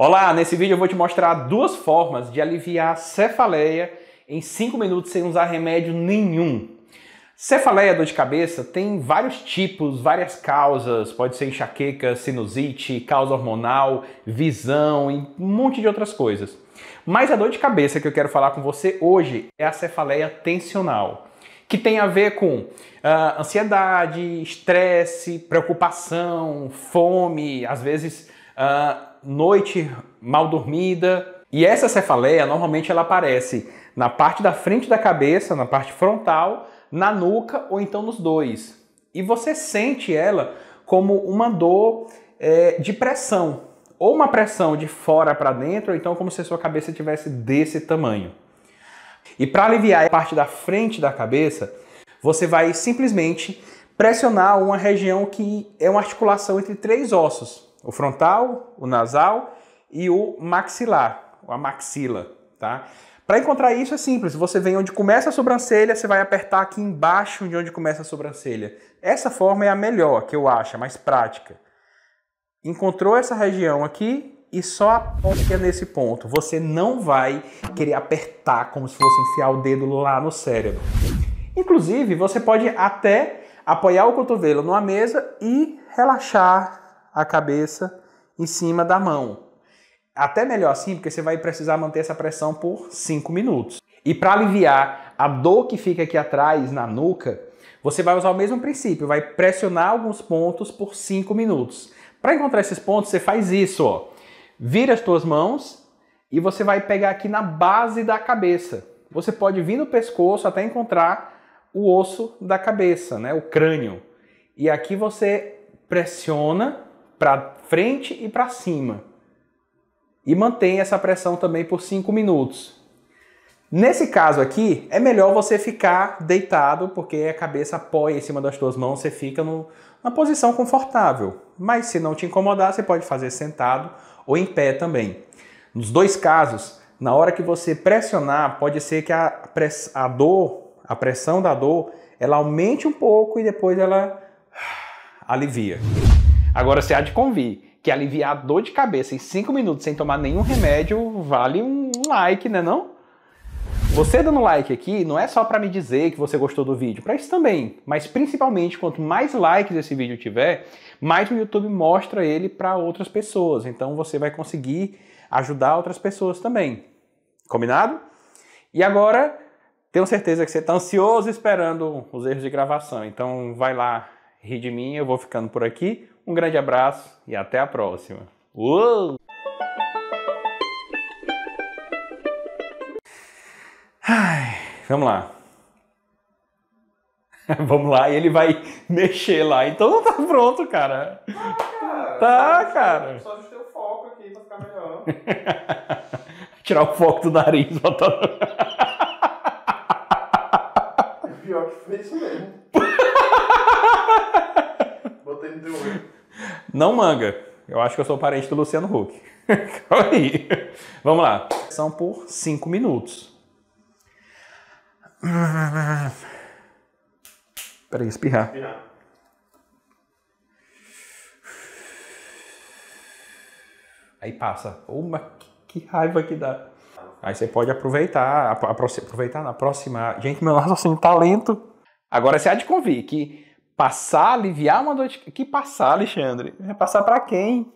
Olá, nesse vídeo eu vou te mostrar duas formas de aliviar a cefaleia em 5 minutos sem usar remédio nenhum. Cefaleia, dor de cabeça, tem vários tipos, várias causas, pode ser enxaqueca, sinusite, causa hormonal, visão e um monte de outras coisas. Mas a dor de cabeça que eu quero falar com você hoje é a cefaleia tensional que tem a ver com uh, ansiedade, estresse, preocupação, fome, às vezes uh, noite mal dormida. E essa cefaleia normalmente ela aparece na parte da frente da cabeça, na parte frontal, na nuca ou então nos dois. E você sente ela como uma dor é, de pressão, ou uma pressão de fora para dentro, ou então como se a sua cabeça tivesse desse tamanho. E para aliviar a parte da frente da cabeça, você vai simplesmente pressionar uma região que é uma articulação entre três ossos, o frontal, o nasal e o maxilar, a maxila, tá? Para encontrar isso é simples, você vem onde começa a sobrancelha, você vai apertar aqui embaixo de onde começa a sobrancelha. Essa forma é a melhor, que eu acho, a mais prática. Encontrou essa região aqui e só apoia nesse ponto. Você não vai querer apertar como se fosse enfiar o dedo lá no cérebro. Inclusive, você pode até apoiar o cotovelo numa mesa e relaxar a cabeça em cima da mão. Até melhor assim, porque você vai precisar manter essa pressão por 5 minutos. E para aliviar a dor que fica aqui atrás na nuca, você vai usar o mesmo princípio, vai pressionar alguns pontos por 5 minutos. Para encontrar esses pontos, você faz isso, ó. Vira as tuas mãos e você vai pegar aqui na base da cabeça. Você pode vir no pescoço até encontrar o osso da cabeça, né, o crânio. E aqui você pressiona para frente e para cima. E mantém essa pressão também por 5 minutos. Nesse caso aqui, é melhor você ficar deitado, porque a cabeça apoia em cima das suas mãos, você fica no, numa posição confortável. Mas se não te incomodar, você pode fazer sentado ou em pé também. Nos dois casos, na hora que você pressionar, pode ser que a, a dor, a pressão da dor, ela aumente um pouco e depois ela alivia. Agora, se há de convir que aliviar a dor de cabeça em 5 minutos sem tomar nenhum remédio vale um like, né não? Você dando like aqui não é só para me dizer que você gostou do vídeo, para isso também, mas principalmente quanto mais likes esse vídeo tiver, mais o YouTube mostra ele para outras pessoas, então você vai conseguir ajudar outras pessoas também. Combinado? E agora, tenho certeza que você está ansioso esperando os erros de gravação, então vai lá, ri de mim, eu vou ficando por aqui. Um grande abraço e até a próxima. Uou! Ai, vamos lá. vamos lá, e ele vai mexer lá. Então não tá pronto, cara. Ah, cara tá, cara. Só ajustei o foco aqui pra ficar melhor. Tirar o foco do nariz, botar. Pior que foi mesmo. Botei no teu olho. Não manga. Eu acho que eu sou parente do Luciano Huck. Calma aí. Vamos lá. São por 5 minutos. Peraí, espirrar. espirrar. Aí passa. Uma que raiva que dá. Aí você pode aproveitar, aproveitar na próxima. Gente, meu raciocínio assim, tá lento. Agora você há de convir que Passar, aliviar uma dor de... Que passar, Alexandre? Passar para quem?